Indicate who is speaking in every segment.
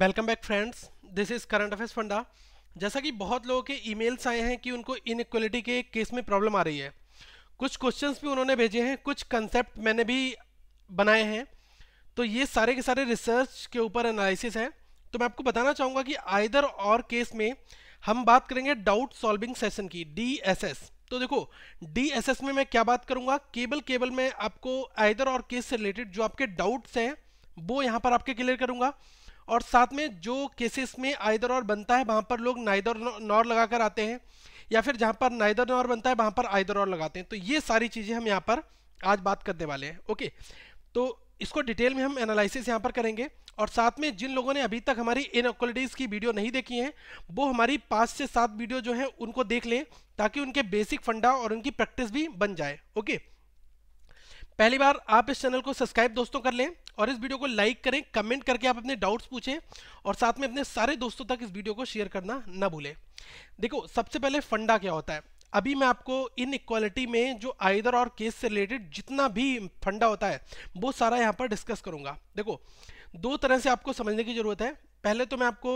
Speaker 1: Welcome back friends this is current affairs फंडा जैसा कि बहुत लोगों के ईमेल्स आए हैं कि उनको इन के केस में प्रॉब्लम आ रही है कुछ क्वेश्चंस भी उन्होंने भेजे हैं कुछ कंसेप्ट मैंने भी बनाए हैं तो ये सारे के सारे रिसर्च के ऊपर एनालिसिस है तो मैं आपको बताना चाहूँगा कि आइदर और केस में हम बात करेंगे डाउट सॉल्विंग सेशन की डी तो देखो डी में मैं क्या बात करूँगा केबल केबल में आपको आइदर और केस से रिलेटेड जो आपके डाउट्स हैं वो यहाँ पर आपके क्लियर करूँगा और साथ में जो केसेस में आयदर और बनता है वहाँ पर लोग नाइदर नॉर लगाकर आते हैं या फिर जहाँ पर नाइदर नॉर बनता है वहाँ पर आयदर और लगाते हैं तो ये सारी चीज़ें हम यहाँ पर आज बात करने वाले हैं ओके तो इसको डिटेल में हम एनालिसिस यहाँ पर करेंगे और साथ में जिन लोगों ने अभी तक हमारी इन की वीडियो नहीं देखी है वो हमारी पाँच से सात वीडियो जो हैं उनको देख लें ताकि उनके बेसिक फंडा और उनकी प्रैक्टिस भी बन जाए ओके पहली बार आप इस चैनल को सब्सक्राइब दोस्तों कर लें और इस वीडियो को लाइक करें कमेंट करके आप अपने डाउट्स पूछें और साथ में अपने सारे दोस्तों तक इस वीडियो को शेयर करना ना भूलें देखो सबसे पहले फंडा क्या होता है अभी मैं आपको इन इक्वालिटी में जो आइदर और केस से रिलेटेड जितना भी फंडा होता है वो सारा यहाँ पर डिस्कस करूँगा देखो दो तरह से आपको समझने की ज़रूरत है पहले तो मैं आपको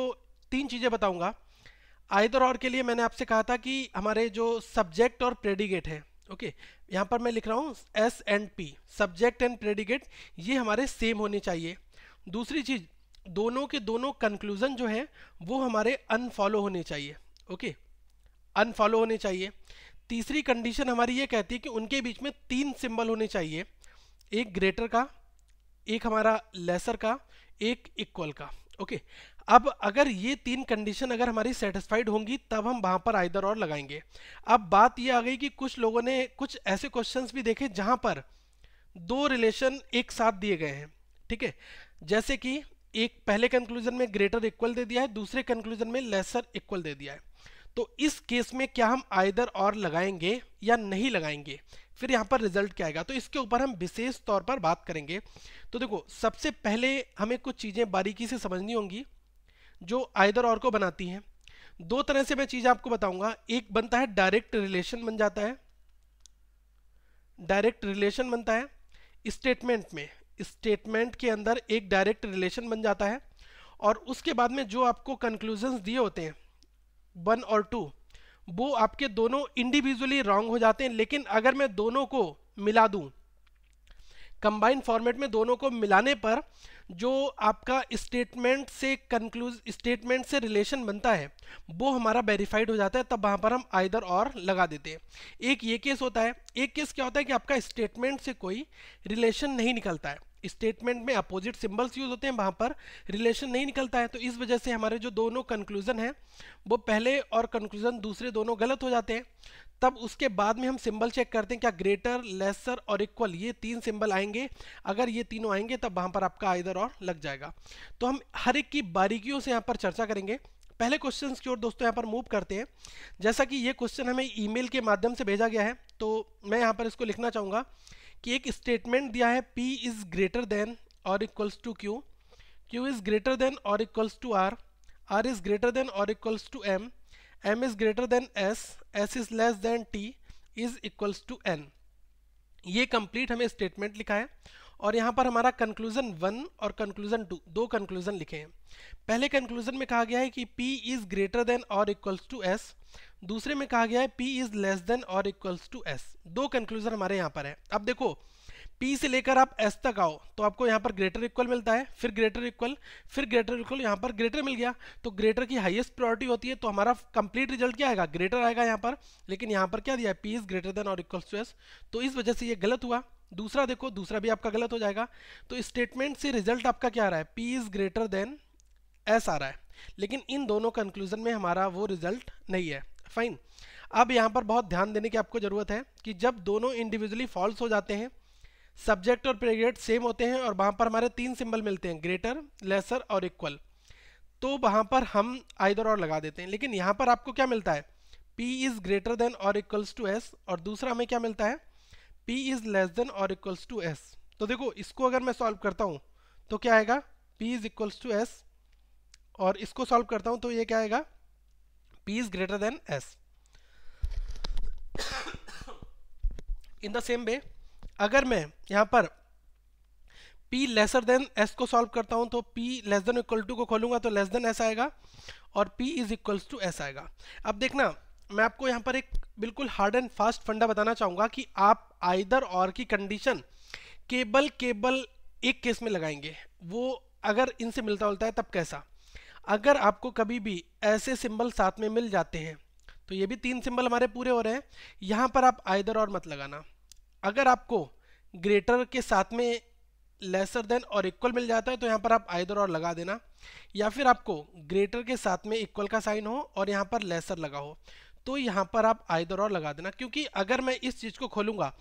Speaker 1: तीन चीज़ें बताऊँगा आइदर और के लिए मैंने आपसे कहा था कि हमारे जो सब्जेक्ट और प्रेडिगेट हैं ओके okay, यहाँ पर मैं लिख रहा हूँ S and P subject and predicate ये हमारे सेम होने चाहिए दूसरी चीज़ दोनों के दोनों कंक्लूजन जो हैं वो हमारे अनफॉलो होने चाहिए ओके okay, अनफॉलो होने चाहिए तीसरी कंडीशन हमारी ये कहती है कि उनके बीच में तीन सिंबल होने चाहिए एक ग्रेटर का एक हमारा लेसर का एक इक्वल का ओके okay, अब अगर ये तीन कंडीशन अगर हमारी सेटिस्फाइड होंगी तब हम वहाँ पर आइदर और लगाएंगे अब बात ये आ गई कि कुछ लोगों ने कुछ ऐसे क्वेश्चंस भी देखे जहाँ पर दो रिलेशन एक साथ दिए गए हैं ठीक है जैसे कि एक पहले कंक्लूजन में ग्रेटर इक्वल दे दिया है दूसरे कंक्लूजन में लेसर इक्वल दे दिया है तो इस केस में क्या हम आइदर और लगाएंगे या नहीं लगाएंगे फिर यहाँ पर रिजल्ट क्या आएगा तो इसके ऊपर हम विशेष तौर पर बात करेंगे तो देखो सबसे पहले हमें कुछ चीज़ें बारीकी से समझनी होंगी जो आयदर और को बनाती हैं दो तरह से मैं चीज आपको बताऊंगा एक बनता है डायरेक्ट रिलेशन बन जाता है डायरेक्ट रिलेशन बनता है स्टेटमेंट में स्टेटमेंट के अंदर एक डायरेक्ट रिलेशन बन जाता है और उसके बाद में जो आपको कंक्लूजन्स दिए होते हैं वन और टू वो आपके दोनों इंडिविजुअली रॉन्ग हो जाते हैं लेकिन अगर मैं दोनों को मिला दूं कंबाइंड फॉर्मेट में दोनों को मिलाने पर जो आपका स्टेटमेंट से कंक्लूज स्टेटमेंट से रिलेशन बनता है वो हमारा वेरीफाइड हो जाता है तब वहाँ पर हम आइदर और लगा देते हैं एक ये केस होता है एक केस क्या होता है कि आपका स्टेटमेंट से कोई रिलेशन नहीं निकलता है स्टेटमेंट में अपोजिट सिंबल्स यूज होते हैं वहाँ पर रिलेशन नहीं निकलता है तो इस वजह से हमारे जो दोनों कंक्लूजन हैं वो पहले और कंक्लूजन दूसरे दोनों गलत हो जाते हैं तब उसके बाद में हम सिंबल चेक करते हैं क्या ग्रेटर लेसर और इक्वल ये तीन सिंबल आएंगे अगर ये तीनों आएंगे तब वहाँ पर आपका आइदर और लग जाएगा तो हम हर एक की बारीकियों से यहाँ पर चर्चा करेंगे पहले क्वेश्चन की ओर दोस्तों यहाँ पर मूव करते हैं जैसा कि ये क्वेश्चन हमें ईमेल के माध्यम से भेजा गया है तो मैं यहाँ पर इसको लिखना चाहूँगा कि एक स्टेटमेंट दिया है पी इज ग्रेटर देन और equals to Q Q is greater than और equals to R R is greater than और equals to M M is greater than S S is less than T is equals to N ये complete हमें statement लिखा है और यहाँ पर हमारा कंक्लूजन वन और कंक्लूजन टू दो कंक्लूजन लिखे हैं पहले कंक्लूजन में कहा गया है कि पी इज ग्रेटर देन और इक्वल्स टू एस दूसरे में कहा गया है पी इज लेस देन और इक्वल्स टू एस दो कंक्लूजन हमारे यहाँ पर है अब देखो P से लेकर आप S तक आओ तो आपको यहाँ पर ग्रेटर इक्वल मिलता है फिर ग्रेटर इक्वल फिर ग्रेटर इक्वल यहाँ पर ग्रेटर मिल गया तो ग्रेटर की हाईएस्ट प्रायोरिटी होती है तो हमारा कंप्लीट रिजल्ट क्या आएगा ग्रेटर आएगा यहाँ पर लेकिन यहाँ पर क्या दिया है इज ग्रेटर देन और इक्वल्स टू एस तो इस वजह से ये गलत हुआ दूसरा देखो दूसरा भी आपका गलत हो जाएगा तो स्टेटमेंट से रिजल्ट आपका क्या आ रहा है P is greater than S आ रहा है लेकिन इन दोनों कंक्लूजन में हमारा वो रिजल्ट नहीं है फाइन अब यहाँ पर बहुत ध्यान देने की आपको ज़रूरत है कि जब दोनों इंडिविजुअली फॉल्स हो जाते हैं सब्जेक्ट और प्रेग्रेड सेम होते हैं और वहाँ पर हमारे तीन सिंबल मिलते हैं ग्रेटर लेसर और इक्वल तो वहाँ पर हम आइदर और लगा देते हैं लेकिन यहाँ पर आपको क्या मिलता है पी इज़ ग्रेटर देन और इक्वल्स टू एस और दूसरा हमें क्या मिलता है पी इज़ लेस देन और equals to S तो देखो इसको अगर मैं सॉल्व करता हूँ तो क्या आएगा P is equals to S और इसको सॉल्व करता हूँ तो ये क्या आएगा p is greater than s in the same way अगर मैं यहाँ पर p लेसर देन s को सॉल्व करता हूँ तो p less than equal to को खोलूंगा तो लेस देन s आएगा और p is equals to s आएगा अब देखना मैं आपको यहाँ पर एक बिल्कुल हार्ड एंड फास्ट फंडा बताना चाहूँगा कि आप आइदर और की कंडीशन केबल केबल एक केस में लगाएंगे वो अगर इनसे मिलता उलता है तब कैसा अगर आपको कभी भी ऐसे सिंबल साथ में मिल जाते हैं तो ये भी तीन सिंबल हमारे पूरे हो रहे हैं यहाँ पर आप आइदर और मत लगाना अगर आपको ग्रेटर के साथ में लेसर देन और इक्वल मिल जाता है तो यहाँ पर आप आइदर और लगा देना या फिर आपको ग्रेटर के साथ में इक्वल का साइन हो और यहाँ पर लेसर लगा हो तो यहाँ पर आप आइदर और लगा देना क्योंकि अगर मैं इस चीज़ को खोलूँगा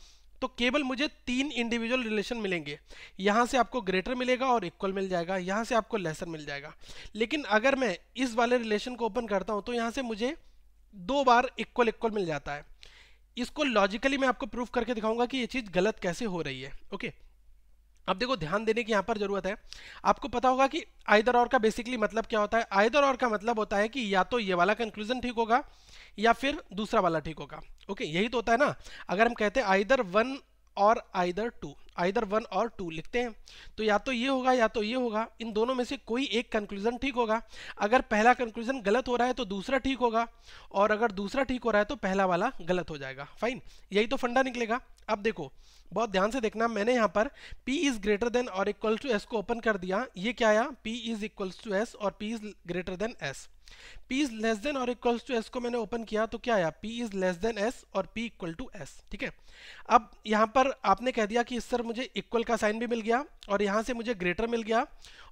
Speaker 1: तो केवल मुझे तीन इंडिविजुअल रिलेशन मिलेंगे यहाँ से आपको ग्रेटर मिलेगा और इक्वल मिल जाएगा यहाँ से आपको लेसर मिल जाएगा लेकिन अगर मैं इस वाले रिलेशन को ओपन करता हूँ तो यहाँ से मुझे दो बार इक्वल इक्वल मिल जाता है इसको लॉजिकली मैं आपको प्रूफ करके दिखाऊंगा कि ये चीज़ गलत कैसे हो रही है ओके अब देखो ध्यान देने की यहाँ पर ज़रूरत है आपको पता होगा कि आयदर और का बेसिकली मतलब क्या होता है आयदर और का मतलब होता है कि या तो ये वाला कंक्लूजन ठीक होगा या फिर दूसरा वाला ठीक होगा ओके यही तो होता है ना अगर हम कहते हैं आइदर वन और आइदर टू आइदर वन और टू लिखते हैं तो या तो ये होगा या तो ये होगा इन दोनों में से कोई एक कंक्लूजन ठीक होगा अगर पहला कंक्लूजन गलत हो रहा है तो दूसरा ठीक होगा और अगर दूसरा ठीक हो रहा है तो पहला वाला गलत हो जाएगा फाइन यही तो फंडा निकलेगा अब देखो बहुत ध्यान से देखना मैंने यहाँ पर P इज ग्रेटर देन और इक्वल टू एस को ओपन कर दिया ये क्या आया P is equals to S और P is greater than S P is less than और इक्वल्स टू S को मैंने ओपन किया तो क्या आया P is less than S और P इक्वल टू S ठीक है अब यहाँ पर आपने कह दिया कि इस सर मुझे इक्वल का साइन भी मिल गया और यहाँ से मुझे ग्रेटर मिल गया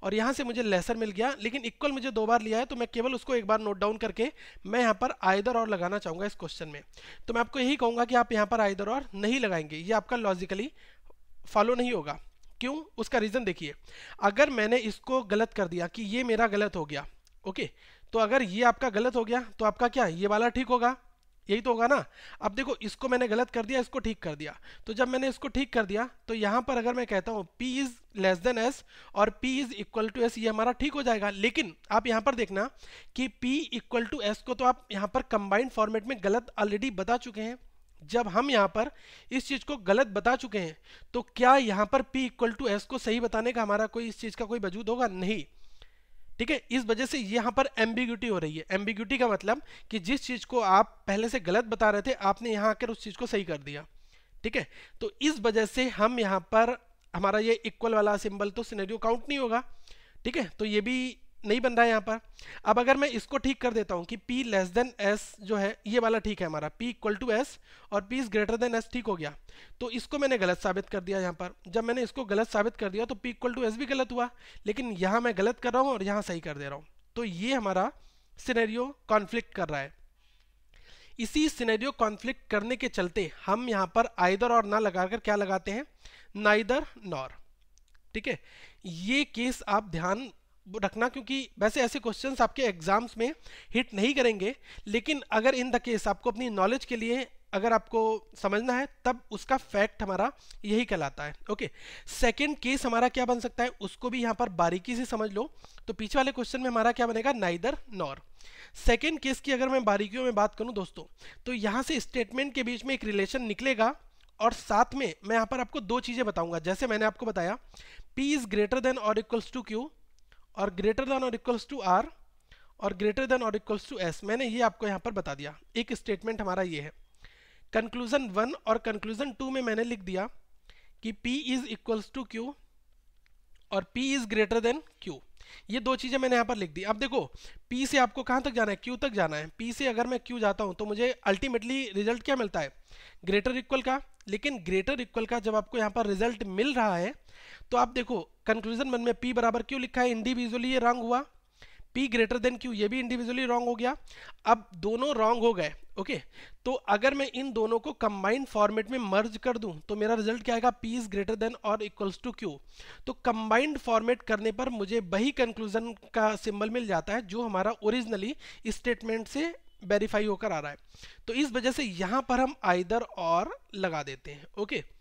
Speaker 1: और यहाँ से मुझे लेसर मिल गया लेकिन इक्वल मुझे दो बार लिया है तो मैं केवल उसको एक बार नोट डाउन करके मैं यहाँ पर आयदर और लगाना चाहूँगा इस क्वेश्चन में तो मैं आपको यही कहूँगा कि आप यहाँ पर आयदर और नहीं लगाएंगे ये आपका लॉजिकली फॉलो नहीं होगा क्यों उसका रीज़न देखिए अगर मैंने इसको गलत कर दिया कि ये मेरा गलत हो गया ओके okay? तो अगर ये आपका गलत हो गया तो आपका क्या ये वाला ठीक होगा यही तो होगा ना अब देखो इसको मैंने गलत कर दिया इसको ठीक कर दिया तो जब मैंने इसको ठीक कर दिया तो यहाँ पर अगर मैं कहता हूँ P is less than S और P is equal to S ये हमारा ठीक हो जाएगा लेकिन आप यहाँ पर देखना कि P इक्वल टू S को तो आप यहाँ पर कंबाइंड फॉर्मेट में गलत ऑलरेडी बता चुके हैं जब हम यहाँ पर इस चीज़ को गलत बता चुके हैं तो क्या यहाँ पर पी इक्वल टू एस को सही बताने का हमारा कोई इस चीज़ का कोई वजूद होगा नहीं ठीक है इस वजह से यहाँ पर एम्बिग्यूटी हो रही है एम्बिग्यूटी का मतलब कि जिस चीज़ को आप पहले से गलत बता रहे थे आपने यहाँ आकर उस चीज़ को सही कर दिया ठीक है तो इस वजह से हम यहाँ पर हमारा ये इक्वल वाला सिंबल तो सिनेरियो काउंट नहीं होगा ठीक है तो ये भी नहीं बन रहा है यहाँ पर अब अगर मैं इसको ठीक कर देता हूँ कि P लेस देन S जो है ये वाला ठीक है हमारा P इक्वल टू एस और P is greater than S ठीक हो गया तो इसको मैंने गलत साबित कर दिया यहाँ पर जब मैंने इसको गलत साबित कर दिया तो P इक्वल टू एस भी गलत हुआ लेकिन यहाँ मैं गलत कर रहा हूँ और यहाँ सही कर दे रहा हूँ तो ये हमारा सिनेरियो कॉन्फ्लिक्ट कर रहा है इसी सिनेरियो कॉन्फ्लिक्ट करने के चलते हम यहाँ पर आइदर और ना लगाकर क्या लगाते हैं नाइदर नॉर ठीक है ये केस आप ध्यान रखना क्योंकि वैसे ऐसे क्वेश्चंस आपके एग्जाम्स में हिट नहीं करेंगे लेकिन अगर इन द केस आपको अपनी नॉलेज के लिए अगर आपको समझना है तब उसका फैक्ट हमारा यही कहलाता है ओके सेकंड केस हमारा क्या बन सकता है उसको भी यहाँ पर बारीकी से समझ लो तो पीछे वाले क्वेश्चन में हमारा क्या बनेगा नाइदर नॉर सेकंड केस की अगर मैं बारीकियों में बात करूँ दोस्तों तो यहाँ से स्टेटमेंट के बीच में एक रिलेशन निकलेगा और साथ में मैं यहाँ पर आपको दो चीज़ें बताऊँगा जैसे मैंने आपको बताया पी इज़ ग्रेटर देन और इक्वल्स टू क्यू और ग्रेटर देन और इक्वल्स टू आर और ग्रेटर देन और इक्वल्स टू एस मैंने ये आपको यहाँ पर बता दिया एक स्टेटमेंट हमारा ये है कंक्लूजन वन और कंक्लूजन टू में मैंने लिख दिया कि P is equals to Q और P is greater than Q ये दो चीज़ें मैंने यहाँ पर लिख दी अब देखो P से आपको कहाँ तक जाना है Q तक जाना है P से अगर मैं Q जाता हूँ तो मुझे अल्टीमेटली रिजल्ट क्या मिलता है ग्रेटर इक्वल का लेकिन ग्रेटर इक्वल का जब आपको यहाँ पर रिजल्ट मिल रहा है तो आप देखो कंक्लूजन मन में पी बराबर क्यों लिखा है इंडिविजुअली ये रॉन्ग हुआ पी ग्रेटर देन क्यू ये भी इंडिविजुअली रॉन्ग हो गया अब दोनों रॉन्ग हो गए ओके तो अगर मैं इन दोनों को कंबाइंड फॉर्मेट में मर्ज कर दूं तो मेरा रिजल्ट क्या आएगा पी इज ग्रेटर देन और इक्वल्स टू क्यू तो कंबाइंड फॉर्मेट करने पर मुझे वही कंक्लूजन का सिंबल मिल जाता है जो हमारा ओरिजिनली स्टेटमेंट से वेरीफाई होकर आ रहा है तो इस वजह से यहाँ पर हम आइदर और लगा देते हैं ओके okay?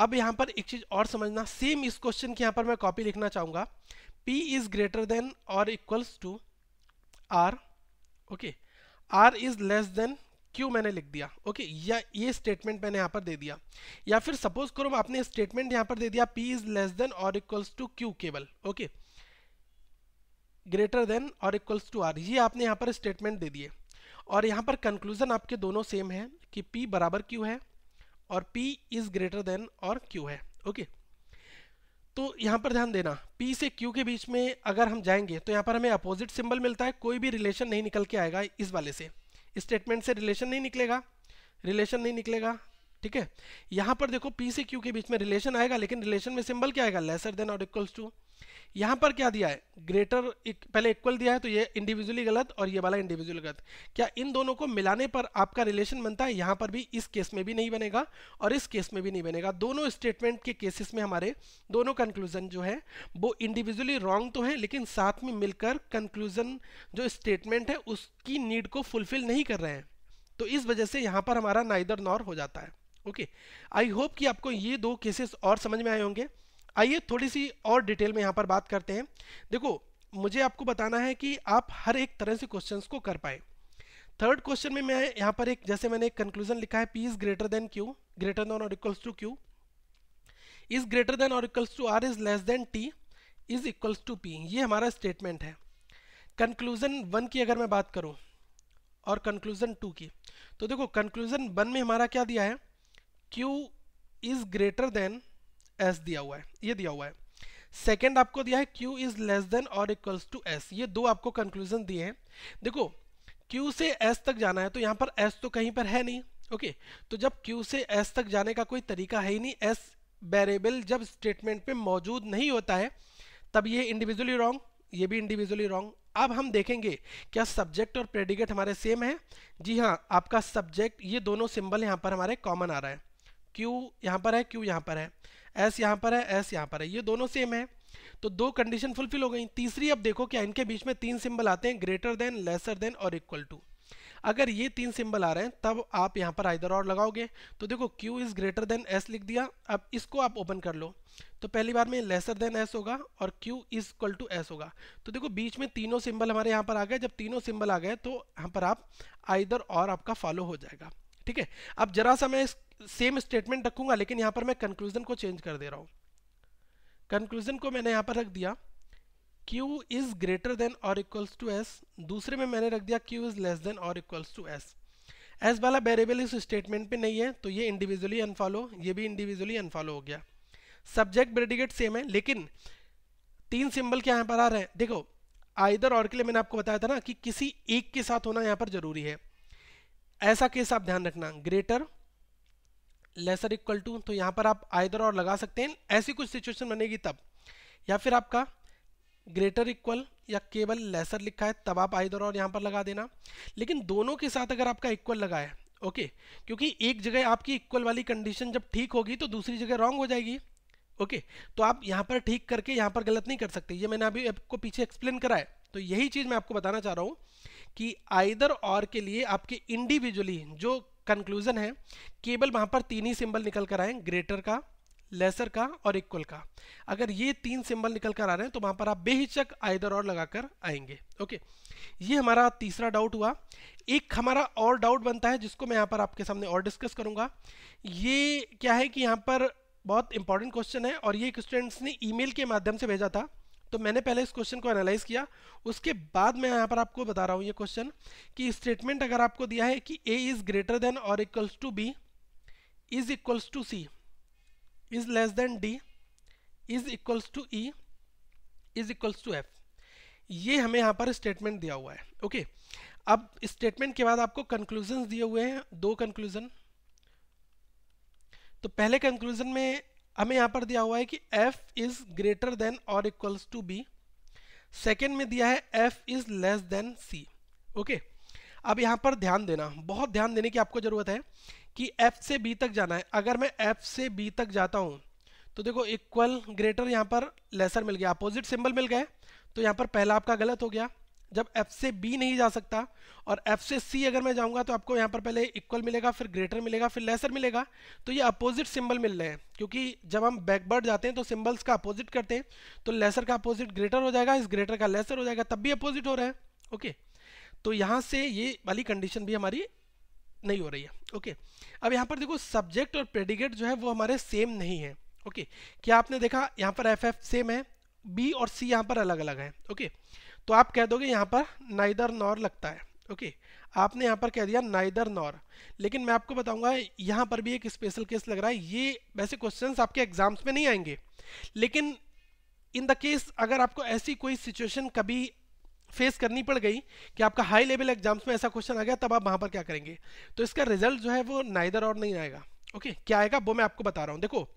Speaker 1: अब यहाँ पर एक चीज़ और समझना सेम इस क्वेश्चन की यहाँ पर मैं कॉपी लिखना चाहूँगा P इज ग्रेटर देन और equals to R okay R is less than Q मैंने लिख दिया ओके okay, या ये स्टेटमेंट मैंने यहाँ पर दे दिया या फिर सपोज करो आपने स्टेटमेंट यहाँ पर दे दिया P इज लेस देन और इक्वल्स टू Q केवल ओके ग्रेटर देन और इक्वल्स टू आर ये आपने यहाँ पर स्टेटमेंट दे दिए और यहाँ पर कंक्लूजन आपके दोनों सेम है कि P बराबर क्यू है और P इज ग्रेटर देन और Q है ओके तो यहाँ पर ध्यान देना P से Q के बीच में अगर हम जाएंगे तो यहाँ पर हमें अपोजिट सिंबल मिलता है कोई भी रिलेशन नहीं निकल के आएगा इस वाले से स्टेटमेंट से रिलेशन नहीं निकलेगा रिलेशन नहीं निकलेगा ठीक है यहाँ पर देखो P से Q के बीच में रिलेशन आएगा लेकिन रिलेशन में सिंबल क्या आएगा लेसर देन और इक्वल्स टू यहाँ पर क्या दिया है ग्रेटर एक, पहले इक्वल दिया है तो ये इंडिविजुअली गलत और ये वाला इंडिविजुअल गलत क्या इन दोनों को मिलाने पर आपका रिलेशन बनता है यहाँ पर भी इस केस में भी नहीं बनेगा और इस केस में भी नहीं बनेगा दोनों स्टेटमेंट के केसेस में हमारे दोनों कंक्लूजन जो है वो इंडिविजुअली रॉन्ग तो है लेकिन साथ में मिलकर कंक्लूजन जो स्टेटमेंट है उसकी नीड को फुलफिल नहीं कर रहे हैं तो इस वजह से यहाँ पर हमारा नाइदर नॉर हो जाता है ओके आई होप कि आपको ये दो केसेस और समझ में आए होंगे आइए थोड़ी सी और डिटेल में यहाँ पर बात करते हैं देखो मुझे आपको बताना है कि आप हर एक तरह से क्वेश्चंस को कर पाए थर्ड क्वेश्चन में मैं यहाँ पर एक जैसे मैंने एक कंक्लूजन लिखा है P is greater than Q greater than और equals to Q is greater than और equals to R is less than T is equals to P ये हमारा स्टेटमेंट है कंक्लूजन वन की अगर मैं बात करूँ और कंक्लूजन टू की तो देखो कंक्लूजन वन में हमारा क्या दिया है Q is greater than S दिया हुआ है ये दिया हुआ है सेकेंड आपको दिया है क्यू इज लेस देन और इक्वल्स टू एस ये दो आपको कंक्लूजन दिए हैं देखो क्यू से एस तक जाना है तो यहाँ पर एस तो कहीं पर है नहीं ओके तो जब क्यू से एस तक जाने का कोई तरीका है ही नहीं एस वेरिएबल जब स्टेटमेंट पे मौजूद नहीं होता है तब ये इंडिविजुअली रॉन्ग ये भी इंडिविजुअली रॉन्ग अब हम देखेंगे क्या सब्जेक्ट और प्रेडिकेट हमारे सेम है जी हाँ आपका सब्जेक्ट ये दोनों सिंबल यहाँ पर हमारे कॉमन आ रहा है क्यू यहाँ पर है क्यू यहाँ पर है एस यहाँ पर है एस यहाँ पर है ये दोनों सेम है तो दो कंडीशन फुलफिल हो गई तीसरी अब देखो क्या इनके बीच में तीन सिंबल आते हैं ग्रेटर देन लेसर देन और इक्वल टू अगर ये तीन सिंबल आ रहे हैं तब आप यहाँ पर आइदर और लगाओगे तो देखो Q is greater than S लिख दिया अब इसको आप ओपन कर लो तो पहली बार में लेसर देन S होगा और Q is equal to S होगा तो देखो बीच में तीनों सिंबल हमारे यहाँ पर आ गए जब तीनों सिंबल आ गए तो यहाँ पर आप आइदर और आपका फॉलो हो जाएगा ठीक है अब जरा सा मैं सेम स्टेटमेंट रखूंगा लेकिन यहां पर मैं कंक्लूजन को चेंज कर दे रहा हूं कंक्लूजन को मैंने यहां पर रख दिया Q इज ग्रेटर देन और इक्वल्स टू S दूसरे में मैंने रख दिया Q इज लेस देन और इक्वल्स टू S S वाला वेरिएबल इस स्टेटमेंट पे नहीं है तो ये इंडिविजुअली अनफॉलो ये भी इंडिविजुअली अनफॉलो हो गया सब्जेक्ट प्रेडिकेट सेम है लेकिन तीन सिंबल क्या यहाँ पर आ रहे हैं देखो आइदर और के लिए मैंने आपको बताया था ना कि किसी एक के साथ होना यहाँ पर जरूरी है ऐसा केस आप ध्यान रखना ग्रेटर लेसर इक्वल टू तो यहाँ पर आप आयदर और लगा सकते हैं ऐसी कुछ सिचुएशन बनेगी तब या फिर आपका ग्रेटर इक्वल या केवल लेसर लिखा है तब आप आइदर और यहाँ पर लगा देना लेकिन दोनों के साथ अगर आपका इक्वल लगा है ओके क्योंकि एक जगह आपकी इक्वल वाली कंडीशन जब ठीक होगी तो दूसरी जगह रॉन्ग हो जाएगी ओके तो आप यहाँ पर ठीक करके यहाँ पर गलत नहीं कर सकते ये मैंने अभी आपको पीछे एक्सप्लेन करा है तो यही चीज़ मैं आपको बताना चाह रहा हूँ कि आइदर और के लिए आपके इंडिविजुअली जो कंक्लूजन है केवल वहां पर तीन ही सिंबल निकल कर आए ग्रेटर का लेसर का और इक्वल का अगर ये तीन सिंबल निकल कर आ रहे हैं तो वहां पर आप बेहिचक आइदर और लगाकर आएंगे ओके ये हमारा तीसरा डाउट हुआ एक हमारा और डाउट बनता है जिसको मैं यहाँ पर आपके सामने और डिस्कस करूंगा ये क्या है कि यहाँ पर बहुत इंपॉर्टेंट क्वेश्चन है और ये स्टूडेंट्स ने ईमेल के माध्यम से भेजा था तो मैंने पहले इस क्वेश्चन को एनालाइज किया उसके बाद मैं यहाँ पर आपको बता रहा हूँ ये क्वेश्चन कि स्टेटमेंट अगर आपको दिया है कि ए इज ग्रेटर देन और equals to B is equals to C is less than D is equals to E is equals to F ये हमें यहाँ पर स्टेटमेंट दिया हुआ है ओके अब स्टेटमेंट के बाद आपको कंक्लूजन दिए हुए हैं दो कंक्लूजन तो पहले कंक्लूजन में हमें यहाँ पर दिया हुआ है कि एफ इज ग्रेटर देन और इक्वल्स टू बी सेकेंड में दिया है F is less than C okay अब यहाँ पर ध्यान देना बहुत ध्यान देने की आपको ज़रूरत है कि एफ से बी तक जाना है अगर मैं एफ से बी तक जाता हूँ तो देखो इक्वल ग्रेटर यहाँ पर लेसर मिल गया अपोजिट सिंबल मिल गए तो यहाँ पर पहला आपका गलत हो गया जब एफ से बी नहीं जा सकता और एफ से सी अगर मैं जाऊंगा तो आपको यहाँ पर पहले इक्वल मिलेगा फिर ग्रेटर मिलेगा फिर लेसर मिलेगा तो ये अपोजिट सिंबल मिल रहे हैं क्योंकि जब हम बैकवर्ड जाते हैं तो सिंबल्स का अपोजिट करते हैं तो लेसर का अपोजिट ग्रेटर हो जाएगा इस ग्रेटर का लेसर हो जाएगा तब भी अपोजिट हो रहा है ओके तो यहाँ से ये वाली कंडीशन भी हमारी नहीं हो रही है ओके अब यहाँ पर देखो सब्जेक्ट और प्रेडिकेट जो है वो हमारे सेम नहीं है ओके क्या आपने देखा यहाँ पर एफ सेम है बी और सी यहाँ पर अलग अलग है ओके तो आप कह दोगे यहाँ पर नाइदर नॉर लगता है ओके आपने यहाँ पर कह दिया नाइदर नॉर लेकिन मैं आपको बताऊंगा यहाँ पर भी एक स्पेशल केस लग रहा है ये वैसे क्वेश्चंस आपके एग्जाम्स में नहीं आएंगे लेकिन इन द केस अगर आपको ऐसी कोई सिचुएशन कभी फेस करनी पड़ गई कि आपका हाई लेवल एग्जाम्स में ऐसा क्वेश्चन आ गया तब आप वहाँ पर क्या करेंगे तो इसका रिजल्ट जो है वो नाइदर और नहीं आएगा ओके क्या आएगा वो मैं आपको बता रहा हूँ देखो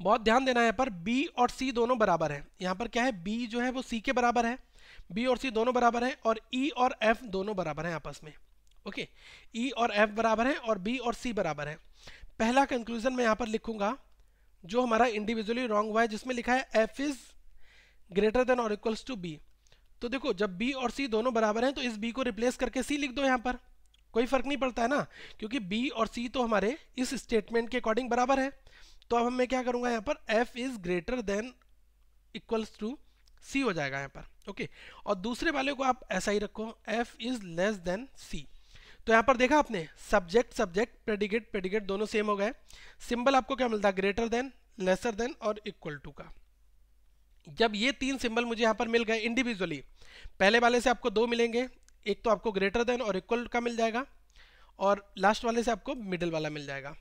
Speaker 1: बहुत ध्यान देना है पर बी और सी दोनों बराबर है यहाँ पर क्या है बी जो है वो सी के बराबर है बी और सी दोनों बराबर है और ई e और एफ दोनों बराबर हैं आपस में ओके ई e और एफ बराबर हैं और बी और सी बराबर हैं पहला कंक्लूजन मैं यहाँ पर लिखूंगा जो हमारा इंडिविजुअली रॉन्ग हुआ है जिसमें लिखा है एफ इज ग्रेटर देन और इक्वल्स टू बी तो देखो जब बी और सी दोनों बराबर हैं तो इस बी को रिप्लेस करके सी लिख दो यहाँ पर कोई फर्क नहीं पड़ता है ना क्योंकि बी और सी तो हमारे इस स्टेटमेंट के अकॉर्डिंग बराबर है तो अब मैं क्या करूंगा यहाँ पर f is greater than equals to c हो जाएगा यहाँ पर ओके okay? और दूसरे वाले को आप ऐसा ही रखो f is less than c तो यहाँ पर देखा आपने सब्जेक्ट सब्जेक्ट प्रेडिकेट प्रेडिकेट दोनों सेम हो गए सिंबल आपको क्या मिलता है ग्रेटर देन लेसर देन और इक्वल टू का जब ये तीन सिंबल मुझे यहाँ पर मिल गए इंडिविजुअली पहले वाले से आपको दो मिलेंगे एक तो आपको ग्रेटर देन और इक्वल का मिल जाएगा और लास्ट वाले से आपको मिडल वाला मिल जाएगा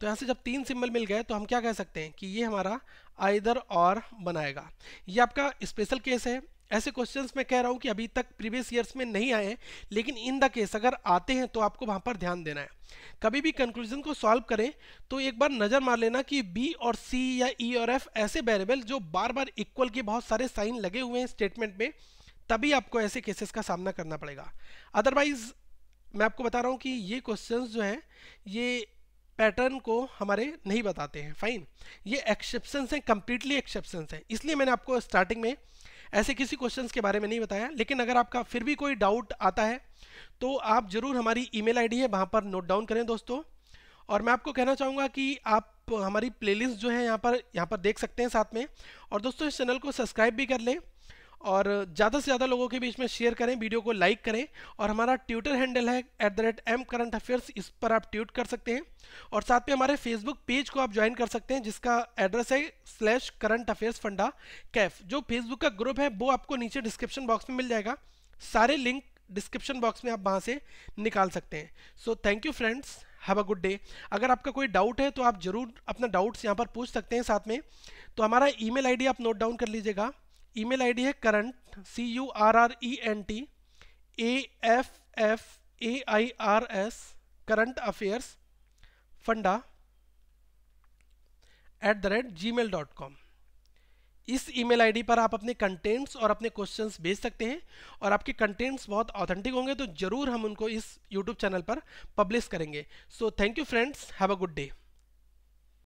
Speaker 1: तो यहाँ से जब तीन सिंबल मिल गए तो हम क्या कह सकते हैं कि ये हमारा आइदर और बनाएगा ये आपका स्पेशल केस है ऐसे क्वेश्चंस मैं कह रहा हूँ कि अभी तक प्रीवियस ईयर्स में नहीं आए लेकिन इन द केस अगर आते हैं तो आपको वहाँ पर ध्यान देना है कभी भी कंक्लूजन को सॉल्व करें तो एक बार नज़र मार लेना कि बी और सी या ई e और एफ ऐसे वेरेबल जो बार बार इक्वल के बहुत सारे साइन लगे हुए हैं स्टेटमेंट में तभी आपको ऐसे केसेस का सामना करना पड़ेगा अदरवाइज मैं आपको बता रहा हूँ कि ये क्वेश्चन जो हैं ये पैटर्न को हमारे नहीं बताते हैं फाइन ये एक्सेप्शन हैं कम्प्लीटली एक्सेप्शन हैं इसलिए मैंने आपको स्टार्टिंग में ऐसे किसी क्वेश्चन के बारे में नहीं बताया लेकिन अगर आपका फिर भी कोई डाउट आता है तो आप ज़रूर हमारी ईमेल आईडी है वहाँ पर नोट डाउन करें दोस्तों और मैं आपको कहना चाहूँगा कि आप हमारी प्लेलिस्ट जो है यहाँ पर यहाँ पर देख सकते हैं साथ में और दोस्तों इस चैनल को सब्सक्राइब भी कर लें और ज़्यादा से ज़्यादा लोगों के बीच में शेयर करें वीडियो को लाइक करें और हमारा ट्विटर हैंडल है at the rate M current affairs इस पर आप ट्वीट कर सकते हैं और साथ में हमारे फेसबुक पेज को आप ज्वाइन कर सकते हैं जिसका एड्रेस है स्लैश करंट अफेयर्स फंडा कैफ जो फेसबुक का ग्रुप है वो आपको नीचे डिस्क्रिप्शन बॉक्स में मिल जाएगा सारे लिंक डिस्क्रिप्शन बॉक्स में आप वहाँ से निकाल सकते हैं so thank you friends have a good day अगर आपका कोई डाउट है तो आप ज़रूर अपना डाउट्स यहाँ पर पूछ सकते हैं साथ में तो हमारा ईमेल आईडी आप नोट डाउन कर लीजिएगा ईमेल आईडी है current C U R R E N T A F F A I R S current affairs funda at the rate Gmail dot com इस email ID पर आप अपने contents और अपने questions भेज सकते हैं और आपके कंटेंट्स बहुत ऑथेंटिक होंगे तो ज़रूर हम उनको इस यूट्यूब चैनल पर पब्लिश करेंगे so thank you friends have a good day